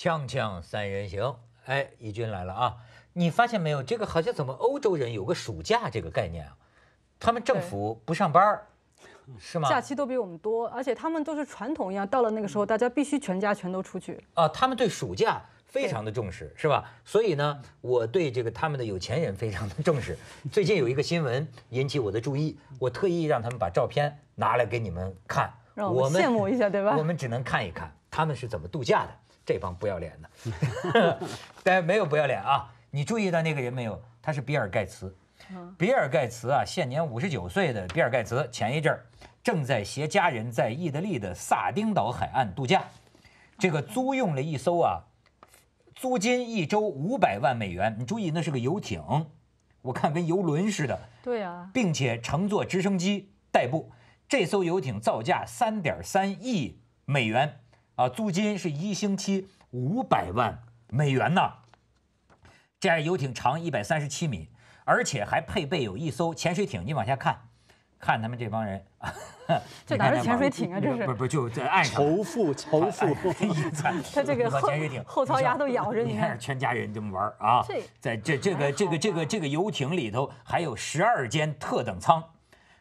锵锵三人行，哎，怡君来了啊！你发现没有，这个好像怎么欧洲人有个暑假这个概念啊？他们政府不上班是吗？假期都比我们多，而且他们都是传统一样，到了那个时候，大家必须全家全都出去啊！他们对暑假非常的重视，是吧？所以呢，我对这个他们的有钱人非常的重视。最近有一个新闻引起我的注意，我特意让他们把照片拿来给你们看，让我们羡慕一下，对吧？我们只能看一看。他们是怎么度假的？这帮不要脸的！但没有不要脸啊！你注意到那个人没有？他是比尔盖茨。比尔盖茨啊，现年五十九岁的比尔盖茨，前一阵儿正在携家人在意大利的萨丁岛海岸度假。这个租用了一艘啊，租金一周五百万美元。你注意，那是个游艇，我看跟游轮似的。对啊，并且乘坐直升机代步。这艘游艇造价三点三亿美元。啊，租金是一星期五百万美元呐！这游艇长一百三十七米，而且还配备有一艘潜水艇。你往下看，看他们这帮人，这哪是潜水艇啊？这是不不就在岸上？仇富仇富！他这个艇后槽牙都咬着你看，全家人这么玩啊，在这这个这个这个这个游艇里头还有十二间特等舱。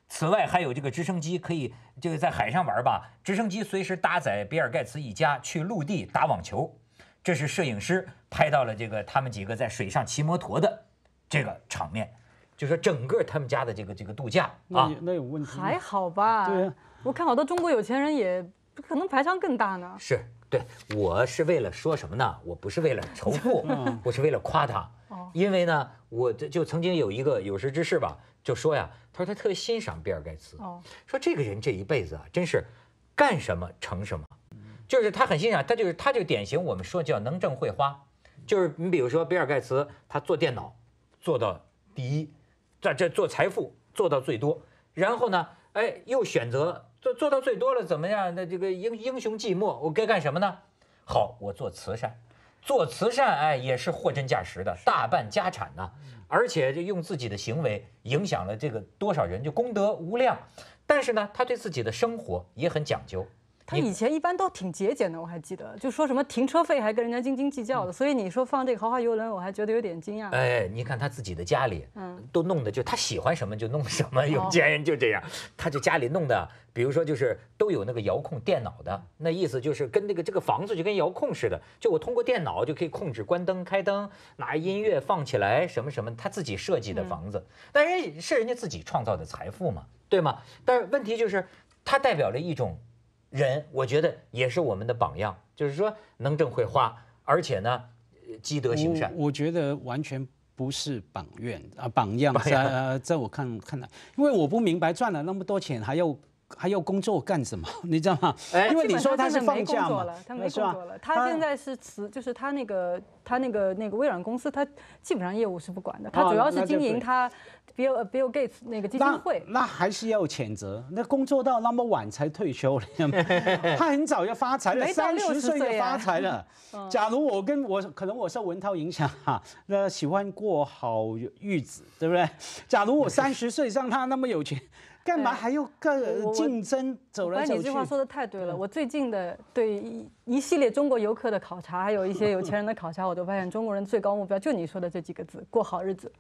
此外，还有这个直升机可以，这个在海上玩吧。直升机随时搭载比尔·盖茨一家去陆地打网球。这是摄影师拍到了这个他们几个在水上骑摩托的这个场面。就说整个他们家的这个这个度假啊，那有问题？还好吧？对我看好多中国有钱人也不可能排场更大呢。是。对，我是为了说什么呢？我不是为了仇富，我是为了夸他。因为呢，我这就曾经有一个有识之士吧，就说呀，他说他特别欣赏比尔盖茨，说这个人这一辈子啊，真是干什么成什么，就是他很欣赏，他就是他就典型我们说叫能挣会花，就是你比如说比尔盖茨，他做电脑做到第一，在这做财富做到最多，然后呢。哎，又选择做做到最多了，怎么样？那这个英英雄寂寞，我该干什么呢？好，我做慈善，做慈善，哎，也是货真价实的大办家产呢。而且就用自己的行为影响了这个多少人，就功德无量。但是呢，他对自己的生活也很讲究。他以前一般都挺节俭的，我还记得，就说什么停车费还跟人家斤斤计较的，所以你说放这个豪华游轮，我还觉得有点惊讶。哎，你看他自己的家里，嗯，都弄的就他喜欢什么就弄什么，有钱人就这样，他就家里弄的，比如说就是都有那个遥控电脑的，那意思就是跟那个这个房子就跟遥控似的，就我通过电脑就可以控制关灯、开灯、拿音乐放起来什么什么，他自己设计的房子，但是是人家自己创造的财富嘛，对吗？但是问题就是，它代表了一种。人我觉得也是我们的榜样，就是说能挣会花，而且呢，积德行善。我觉得完全不是榜样啊，榜样在在我看看来，因为我不明白赚了那么多钱还要。还要工作干什么？你知道吗？因为你说他是放假嘛，没了，他现在是辞，就是他那个他那个那个微软公司，他基本上业务是不管的，他主要是经营他 Bill Bill Gates 那个基金会。那还是要谴责，那工作到那么晚才退休，他很早就发财了，三十岁就发财了。假如我跟我可能我受文涛影响哈，那喜欢过好日子，对不对？假如我三十岁像他那么有钱。干嘛还要个竞争走来走去？你这话说的太对了。我最近的对一一系列中国游客的考察，还有一些有钱人的考察，我都发现中国人最高目标就你说的这几个字：过好日子。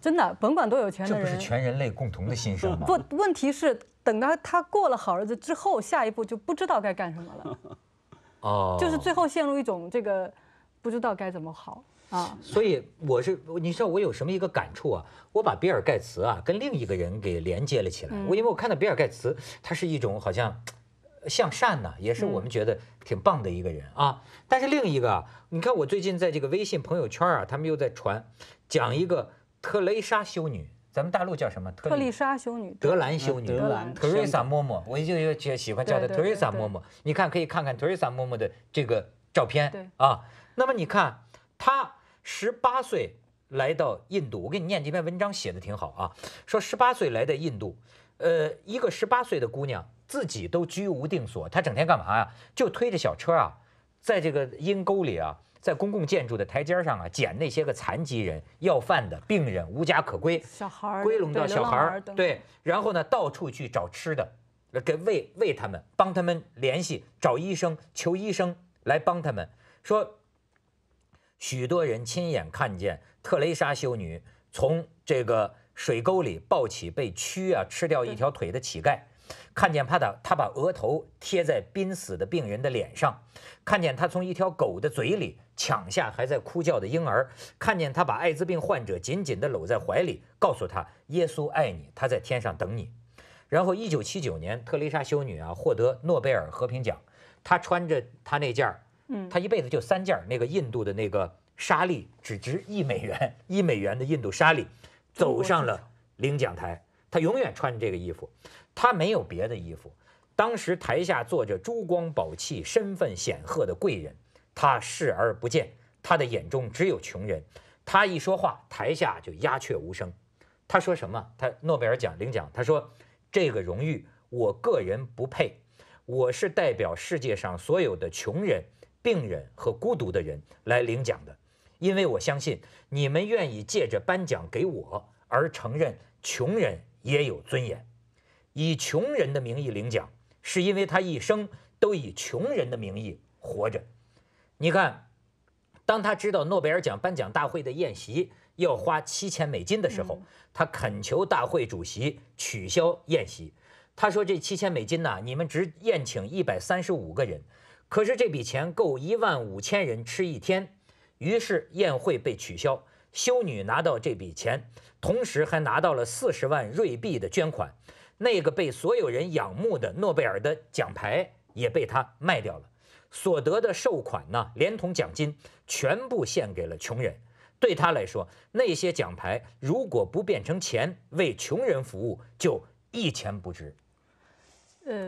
真的，甭管多有钱的人，这 不是全人类共同的心声吗？不，问题是等到他过了好日子之后，下一步就不知道该干什么了。哦，就是最后陷入一种这个不知道该怎么好。所以我是，你知道我有什么一个感触啊？我把比尔盖茨啊跟另一个人给连接了起来。我因为我看到比尔盖茨，他是一种好像向善呢，也是我们觉得挺棒的一个人啊。但是另一个，你看我最近在这个微信朋友圈啊，他们又在传，讲一个特蕾莎修女，咱们大陆叫什么？特丽莎修女，德兰修女，德兰，特蕾莎嬷嬷，我就就喜欢叫她特蕾莎嬷嬷。你看可以看看特蕾莎嬷嬷的这个照片啊。那么你看她。十八岁来到印度，我给你念这篇文章，写的挺好啊。说十八岁来到印度，呃，一个十八岁的姑娘自己都居无定所，她整天干嘛呀？就推着小车啊，在这个阴沟里啊，在公共建筑的台阶上啊，捡那些个残疾人、要饭的、病人、无家可归小孩、归拢到小孩，对，然后呢，到处去找吃的，给喂喂他们，帮他们联系找医生，求医生来帮他们，说。许多人亲眼看见特蕾莎修女从这个水沟里抱起被蛆啊吃掉一条腿的乞丐，看见她的他把额头贴在濒死的病人的脸上，看见他从一条狗的嘴里抢下还在哭叫的婴儿，看见他把艾滋病患者紧紧地搂在怀里，告诉他耶稣爱你，他在天上等你。然后，一九七九年，特蕾莎修女啊获得诺贝尔和平奖，她穿着她那件他一辈子就三件那个印度的那个沙粒，只值一美元，一美元的印度沙粒，走上了领奖台。他永远穿着这个衣服，他没有别的衣服。当时台下坐着珠光宝气、身份显赫的贵人，他视而不见，他的眼中只有穷人。他一说话，台下就鸦雀无声。他说什么？他诺贝尔奖领奖，他说：“这个荣誉我个人不配，我是代表世界上所有的穷人。”病人和孤独的人来领奖的，因为我相信你们愿意借着颁奖给我而承认穷人也有尊严。以穷人的名义领奖，是因为他一生都以穷人的名义活着。你看，当他知道诺贝尔奖颁奖大会的宴席要花七千美金的时候，他恳求大会主席取消宴席。他说：“这七千美金呐，你们只宴请一百三十五个人。”可是这笔钱够一万五千人吃一天，于是宴会被取消。修女拿到这笔钱，同时还拿到了四十万瑞币的捐款。那个被所有人仰慕的诺贝尔的奖牌也被他卖掉了，所得的售款呢，连同奖金全部献给了穷人。对他来说，那些奖牌如果不变成钱为穷人服务，就一钱不值。呃，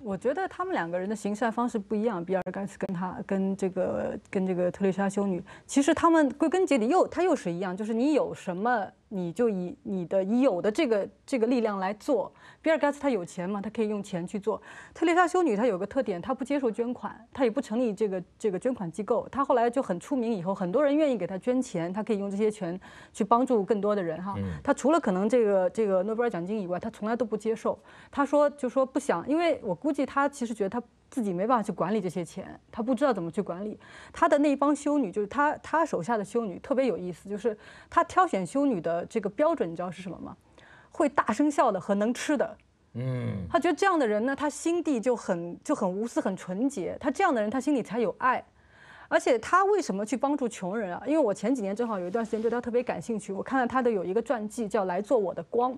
我觉得他们两个人的行善方式不一样，比尔盖茨跟他跟这个跟这个特蕾莎修女，其实他们归根结底又他又是一样，就是你有什么。你就以你的已有的这个这个力量来做。比尔·盖茨他有钱嘛，他可以用钱去做。特蕾莎修女她有个特点，她不接受捐款，她也不成立这个这个捐款机构。她后来就很出名，以后很多人愿意给她捐钱，她可以用这些钱去帮助更多的人哈。她除了可能这个这个诺贝尔奖金以外，她从来都不接受。她说就说不想，因为我估计她其实觉得她。自己没办法去管理这些钱，他不知道怎么去管理。他的那帮修女，就是他他手下的修女，特别有意思。就是他挑选修女的这个标准，你知道是什么吗？会大声笑的和能吃的。嗯，他觉得这样的人呢，他心地就很就很无私、很纯洁。他这样的人，他心里才有爱。而且他为什么去帮助穷人啊？因为我前几年正好有一段时间对他特别感兴趣，我看了他的有一个传记叫《来做我的光》，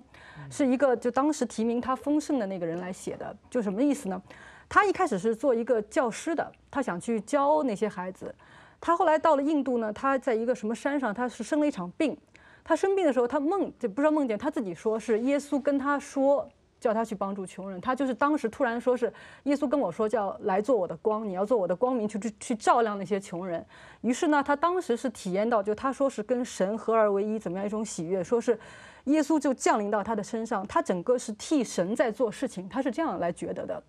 是一个就当时提名他丰盛的那个人来写的。就什么意思呢？他一开始是做一个教师的，他想去教那些孩子。他后来到了印度呢，他在一个什么山上，他是生了一场病。他生病的时候，他梦就不是梦见，他自己说是耶稣跟他说，叫他去帮助穷人。他就是当时突然说是耶稣跟我说，叫来做我的光，你要做我的光明去去去照亮那些穷人。于是呢，他当时是体验到，就他说是跟神合而为一，怎么样一种喜悦，说是耶稣就降临到他的身上，他整个是替神在做事情，他是这样来觉得的。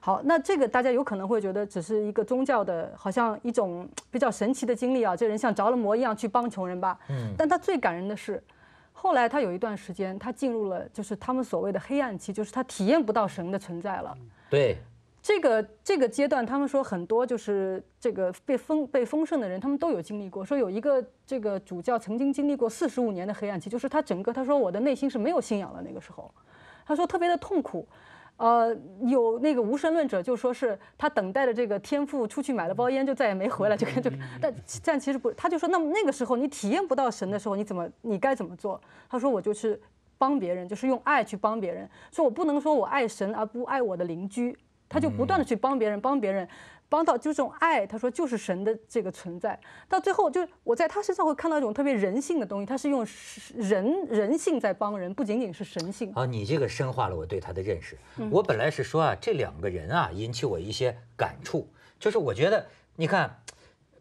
好，那这个大家有可能会觉得，只是一个宗教的，好像一种比较神奇的经历啊，这人像着了魔一样去帮穷人吧。嗯。但他最感人的是，后来他有一段时间，他进入了就是他们所谓的黑暗期，就是他体验不到神的存在了。对。这个这个阶段，他们说很多就是这个被丰被丰盛的人，他们都有经历过。说有一个这个主教曾经经历过四十五年的黑暗期，就是他整个他说我的内心是没有信仰了那个时候，他说特别的痛苦。呃，有那个无神论者就说是他等待着这个天父出去买了包烟就再也没回来，就就但但其实不，他就说那么那个时候你体验不到神的时候你怎么你该怎么做？他说我就是帮别人，就是用爱去帮别人。说我不能说我爱神而不爱我的邻居，他就不断的去帮别人，帮别人。帮到就是这种爱，他说就是神的这个存在。到最后，就是我在他身上会看到一种特别人性的东西，他是用人人性在帮人，不仅仅是神性。啊，你这个深化了我对他的认识。我本来是说啊，这两个人啊，引起我一些感触，就是我觉得你看，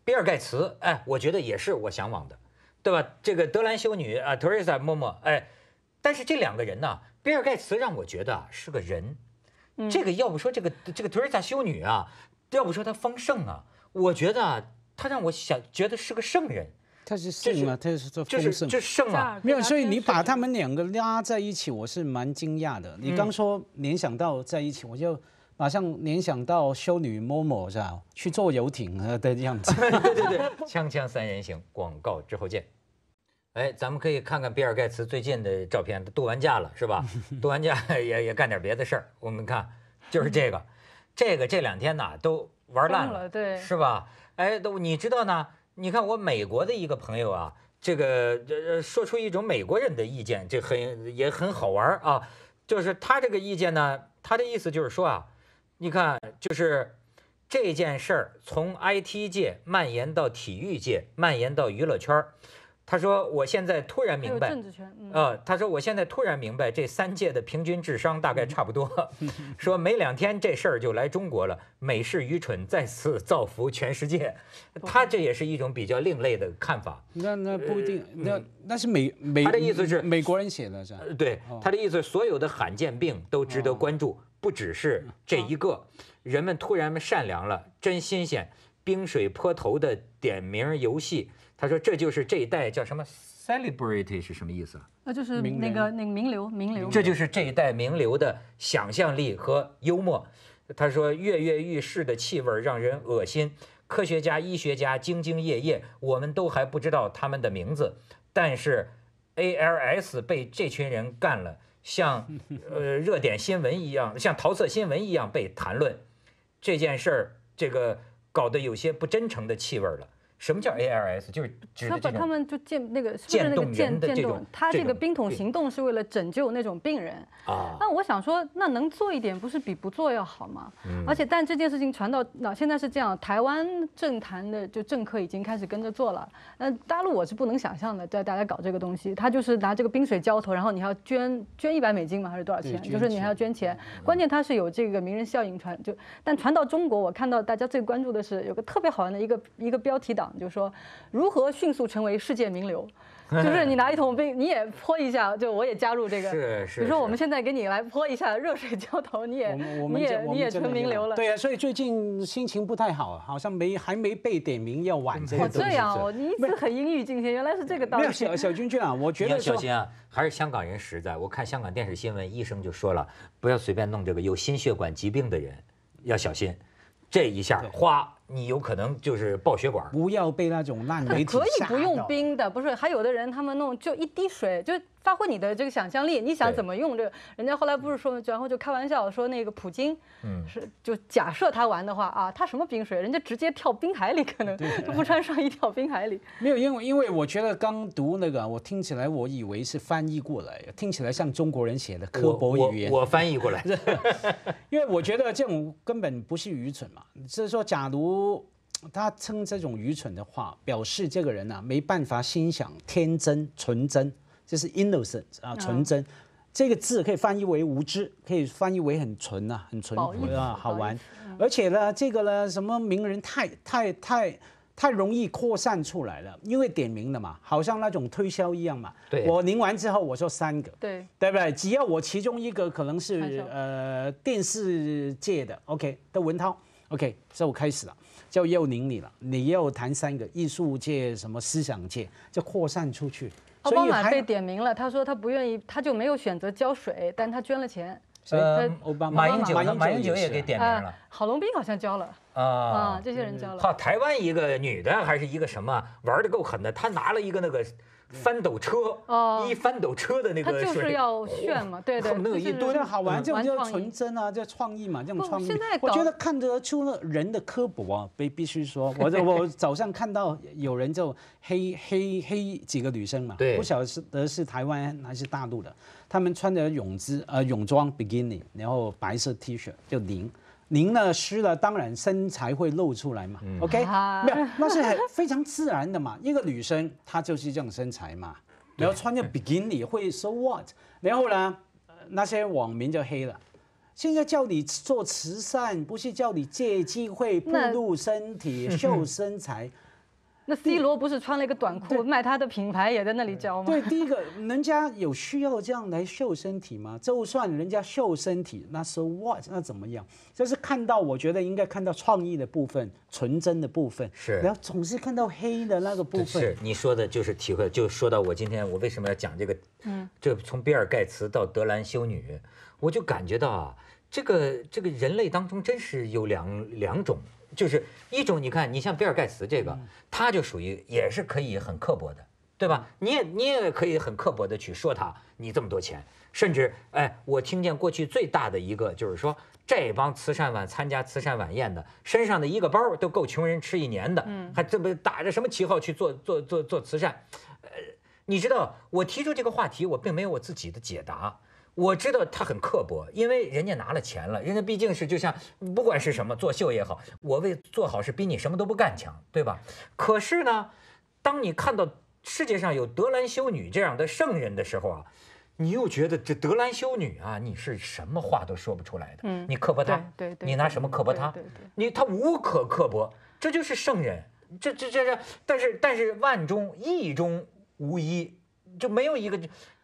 比尔盖茨，哎，我觉得也是我向往的，对吧？这个德兰修女啊，t e r e s a 嬷嬷，哎，但是这两个人呢，比尔盖茨让我觉得是个人，这个要不说这个这个 Teresa 修女啊。要不说他丰盛啊！我觉得他让我想觉得是个圣人，他是圣啊，他是做丰盛，这圣啊，没有。所以你把他们两个拉在一起，我是蛮惊讶的。你刚说联想到在一起，我就马上联想到修女 Momo 去坐游艇的样子。对对对，锵锵三人行，广告之后见。哎，咱们可以看看比尔盖茨最近的照片，度完假了是吧？度完假也也干点别的事儿。我们看，就是这个。这个这两天呢都玩烂了，对，是吧？哎，都你知道呢？你看我美国的一个朋友啊，这个这说出一种美国人的意见，这很也很好玩啊。就是他这个意见呢，他的意思就是说啊，你看，就是这件事儿从 IT 界蔓延到体育界，蔓延到娱乐圈儿。他说：“我现在突然明白，呃，他说我现在突然明白，这三届的平均智商大概差不多。说没两天这事儿就来中国了，美式愚蠢再次造福全世界。他这也是一种比较另类的看法。那那不一定，那那是美美他的意思是美国人写的，是吧？对，他的意思所有的罕见病都值得关注，不只是这一个。人们突然们善良了，真新鲜，冰水泼头的点名游戏。”他说：“这就是这一代叫什么 celebrity 是什么意思啊？那就是那个那个名流，名流。这就是这一代名流的想象力和幽默。”他说：“跃跃欲试的气味让人恶心。科学家、医学家兢兢业业，我们都还不知道他们的名字，但是 ALS 被这群人干了，像 呃热点新闻一样，像桃色新闻一样被谈论，这件事儿这个搞得有些不真诚的气味了。”什么叫 A r S 就是？他把他们就建那个是不是那个建建动？他这个冰桶行动是为了拯救那种病人啊。那我想说，那能做一点不是比不做要好吗？而且但这件事情传到那现在是这样，台湾政坛的就政客已经开始跟着做了。那大陆我是不能想象的，在大家搞这个东西，他就是拿这个冰水浇头，然后你还要捐捐一百美金嘛，还是多少钱？就是你还要捐钱。关键他是有这个名人效应传就，但传到中国，我看到大家最关注的是有个特别好玩的一个一个标题党。就是说如何迅速成为世界名流，就是你拿一桶冰，你也泼一下，就我也加入这个。是是。比如说我们现在给你来泼一下热水浇头，你也，你也你也成名流了。对啊，所以最近心情不太好，好像没还没被点名要晚。我这样，我一直很阴郁今天，原来是这个道理。没有，小小君君啊，我觉得你要小心啊，还是香港人实在。我看香港电视新闻，医生就说了，不要随便弄这个有心血管疾病的人，要小心，这一下哗。你有可能就是爆血管，不要被那种烂媒体可以不用冰的，不是？还有的人他们弄就一滴水就。发挥你的这个想象力，你想怎么用？这个？人家后来不是说，然后就开玩笑说那个普京，嗯，是就假设他玩的话啊，他什么冰水，人家直接跳冰海里，可能就不穿上衣跳冰海里。没有，因为因为我觉得刚读那个，我听起来我以为是翻译过来，听起来像中国人写的科薄语言。我我翻译过来，因为我觉得这种根本不是愚蠢嘛，是说假如他称这种愚蠢的话，表示这个人呢没办法，欣赏天真纯真。就是 innocent 啊，纯真，这个字可以翻译为无知，可以翻译为很纯啊，很纯啊，好玩。而且呢，这个呢，什么名人太太太太容易扩散出来了，因为点名了嘛，好像那种推销一样嘛。对，我拧完之后，我说三个，对，对不对？只要我其中一个可能是呃电视界的，OK，的文涛，OK，这我开始了，就又拧你了，你又谈三个艺术界什么思想界，就扩散出去。奥巴马被点名了，他说他不愿意，他就没有选择交水，但他捐了钱。呃，马英九，马英九也给点名了。郝龙斌好像交了啊啊，这些人交了。好，台湾一个女的还是一个什么玩的够狠的，她拿了一个那个。翻斗车哦，一翻斗车的那个水，就是要炫嘛，对对。他们那个多好玩，就叫纯真啊，就创意嘛，种创意。我觉得看得出那人的刻薄，必必须说，我我 早上看到有人就黑黑黑几个女生嘛，不晓得是得是台湾还是大陆的，他们穿着泳姿呃泳装 beginning，然后白色 T 恤就零。您呢，湿了当然身材会露出来嘛，OK，没有，那是很非常自然的嘛。一个女生她就是这种身材嘛，然后穿着比基尼会 so what，然后呢，那些网民就黑了。现在叫你做慈善，不是叫你借机会暴露身体、秀身材。那 C 罗不是穿了一个短裤卖他的品牌也在那里教吗？对，第一个，人家有需要这样来秀身体吗？就算人家秀身体，那是 what？那怎么样？就是看到，我觉得应该看到创意的部分、纯真的部分。是，然后总是看到黑的那个部分。是，你说的就是体会，就说到我今天我为什么要讲这个？嗯，这从比尔盖茨到德兰修女，我就感觉到啊，这个这个人类当中真是有两两种。就是一种，你看，你像比尔盖茨这个，他就属于也是可以很刻薄的，对吧？你也你也可以很刻薄的去说他，你这么多钱，甚至哎，我听见过去最大的一个就是说，这帮慈善晚参加慈善晚宴的，身上的一个包都够穷人吃一年的，还这么打着什么旗号去做做做做慈善？呃，你知道，我提出这个话题，我并没有我自己的解答。我知道他很刻薄，因为人家拿了钱了，人家毕竟是就像，不管是什么做秀也好，我为做好事比你什么都不干强，对吧？可是呢，当你看到世界上有德兰修女这样的圣人的时候啊，你又觉得这德兰修女啊，你是什么话都说不出来的，嗯，你刻薄她，对对，你拿什么刻薄她？你她无可刻薄，这就是圣人，这这这这，但是但是万中一中无一，就没有一个。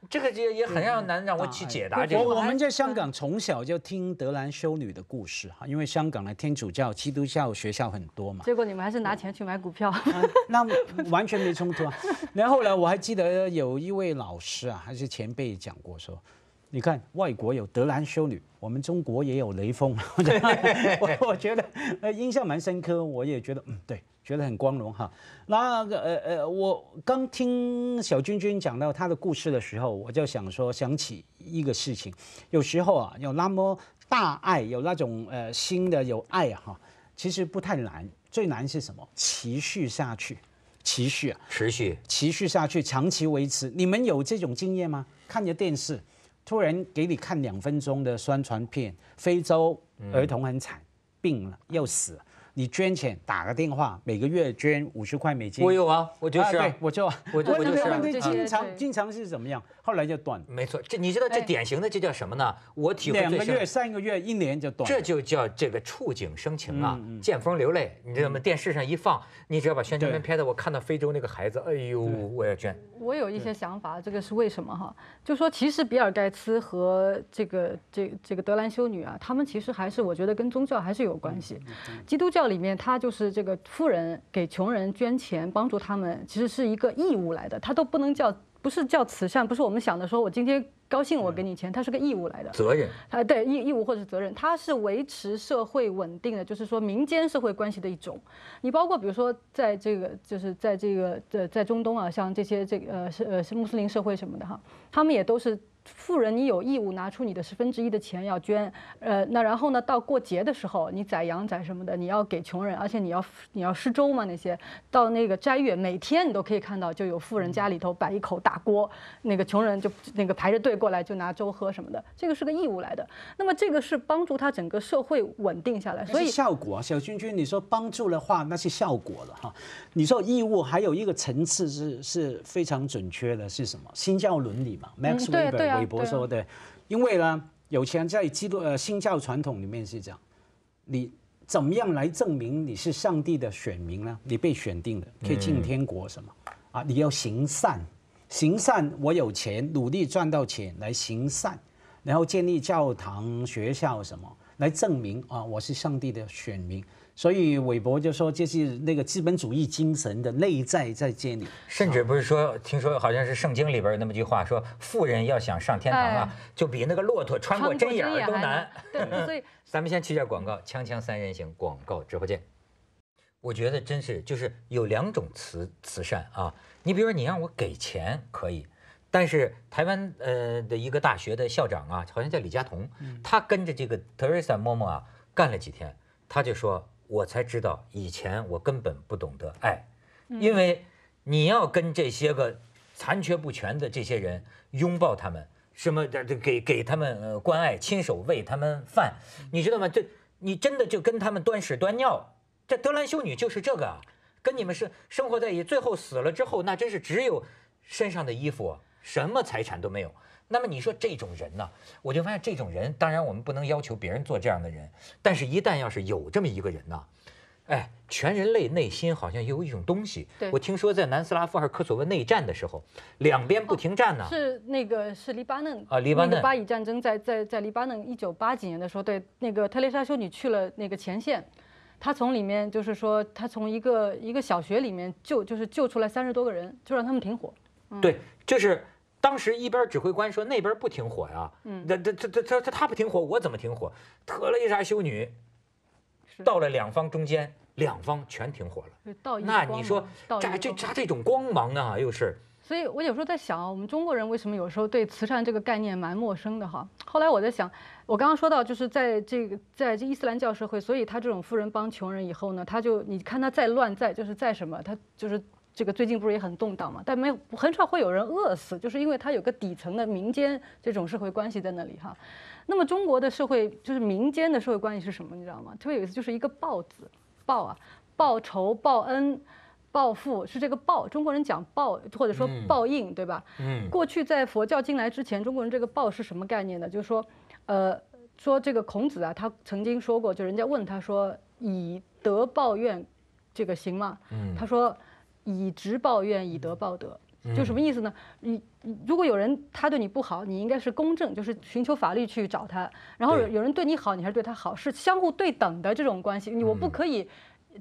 这个也也很要难让我去解答这个。我我们在香港从小就听德兰修女的故事哈，因为香港的天主教、基督教学校很多嘛。结果你们还是拿钱去买股票，那完全没冲突啊。然后呢，我还记得有一位老师啊，还是前辈讲过说。你看，外国有德兰修女，我们中国也有雷锋。我我觉得呃印象蛮深刻，我也觉得嗯对，觉得很光荣哈。那个呃呃，我刚听小君君讲到他的故事的时候，我就想说想起一个事情，有时候啊有那么大爱，有那种呃新的有爱哈，其实不太难，最难是什么？持续下去，持续，持续，持续下去，长期维持。你们有这种经验吗？看着电视。突然给你看两分钟的宣传片，非洲儿童很惨，病了又死。你捐钱，打个电话，每个月捐五十块美金。我有啊，我就是啊，我就我就是，问题经常经常是怎么样？后来就断没错，这你知道这典型的这叫什么呢？我体会两个月、三个月、一年就断。这就叫这个触景生情啊，见风流泪，你知道吗？电视上一放，你只要把宣传片拍的，我看到非洲那个孩子，哎呦，我要捐。我有一些想法，这个是为什么哈？就说其实比尔盖茨和这个这这个德兰修女啊，他们其实还是我觉得跟宗教还是有关系，基督教。里面他就是这个富人给穷人捐钱帮助他们，其实是一个义务来的，他都不能叫不是叫慈善，不是我们想的说，我今天高兴我给你钱，它是个义务来的责任啊，对义义务或者是责任，它是维持社会稳定的就是说民间社会关系的一种，你包括比如说在这个就是在这个在在中东啊，像这些这个呃是呃是穆斯林社会什么的哈，他们也都是。富人，你有义务拿出你的十分之一的钱要捐，呃，那然后呢，到过节的时候，你宰羊宰什么的，你要给穷人，而且你要你要施粥嘛。那些到那个斋月，每天你都可以看到，就有富人家里头摆一口大锅，那个穷人就那个排着队过来，就拿粥喝什么的。这个是个义务来的，那么这个是帮助他整个社会稳定下来，所以效果啊。小君君，你说帮助的话，那是效果了哈。你说义务还有一个层次是是非常准确的，是什么？新教伦理嘛。m a 嗯，对对。韦伯说的，因为呢，有钱在基督呃新教传统里面是这样，你怎么样来证明你是上帝的选民呢？你被选定了，可以进天国什么？啊，你要行善，行善，我有钱，努力赚到钱来行善，然后建立教堂、学校什么，来证明啊，我是上帝的选民。所以韦伯就说，这是那个资本主义精神的内在在这里。甚至不是说，听说好像是圣经里边有那么句话，说富人要想上天堂啊，就比那个骆驼穿过针眼都难。对，所以咱们先去下广告，锵锵三人行广告直播间。我觉得真是就是有两种慈慈善啊，你比如说你让我给钱可以，但是台湾呃的一个大学的校长啊，好像叫李佳彤，他跟着这个 Teresa 啊干了几天，他就说。我才知道，以前我根本不懂得爱，因为你要跟这些个残缺不全的这些人拥抱他们，什么这这给给他们关爱，亲手喂他们饭，你知道吗？这你真的就跟他们端屎端尿。这德兰修女就是这个，跟你们是生活在一起，最后死了之后，那真是只有身上的衣服，什么财产都没有。那么你说这种人呢？我就发现这种人，当然我们不能要求别人做这样的人，但是，一旦要是有这么一个人呢，哎，全人类内心好像有一种东西。对，我听说在南斯拉夫是科索沃内战的时候，两边不停战呢。是那个是黎巴嫩啊，黎巴嫩的巴以战争在在在黎巴嫩一九八几年的时候，对那个特蕾莎修女去了那个前线，她从里面就是说，她从一个一个小学里面救就是救出来三十多个人，就让他们停火。对，就是。当时一边指挥官说：“那边不停火呀，嗯，那这这这他他不停火，我怎么停火？”特雷莎修女到了两方中间，两方全停火了。那你说这这这这种光芒呢，又是？所以我有时候在想啊，我们中国人为什么有时候对慈善这个概念蛮陌生的哈？后来我在想，我刚刚说到就是在这个在这伊斯兰教社会，所以他这种富人帮穷人以后呢，他就你看他再乱再就是再什么，他就是。这个最近不是也很动荡嘛？但没有很少会有人饿死，就是因为它有个底层的民间这种社会关系在那里哈。那么中国的社会就是民间的社会关系是什么？你知道吗？特别有意思，就是一个“报”字，报啊，报仇、报恩、报复，是这个“报”。中国人讲报，或者说报应，对吧？嗯。过去在佛教进来之前，中国人这个“报”是什么概念呢？就是说，呃，说这个孔子啊，他曾经说过，就人家问他说：“以德报怨，这个行吗？”嗯。他说。以直报怨，以德报德，就什么意思呢？你如果有人他对你不好，你应该是公正，就是寻求法律去找他。然后有人对你好，你还是对他好，是相互对等的这种关系。你我不可以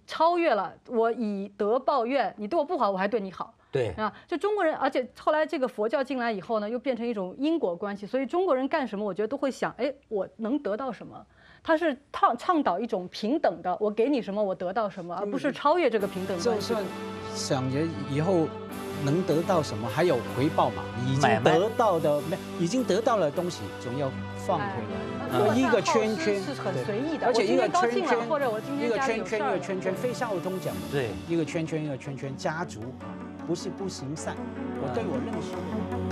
超越了，我以德报怨，你对我不好，我还对你好，对啊？就中国人，而且后来这个佛教进来以后呢，又变成一种因果关系。所以中国人干什么，我觉得都会想，哎，我能得到什么？他是倡倡导一种平等的，我给你什么，我得到什么，而不是超越这个平等。就算想着以后能得到什么，还有回报嘛？已经得到的没，已经得到了东西，总要放回来。一个圈圈是很随意的，而且一个圈圈或者我今天一个圈圈一个圈圈，非上我东讲。对，一个圈圈一个圈圈，家族不是不行善。我对我认识。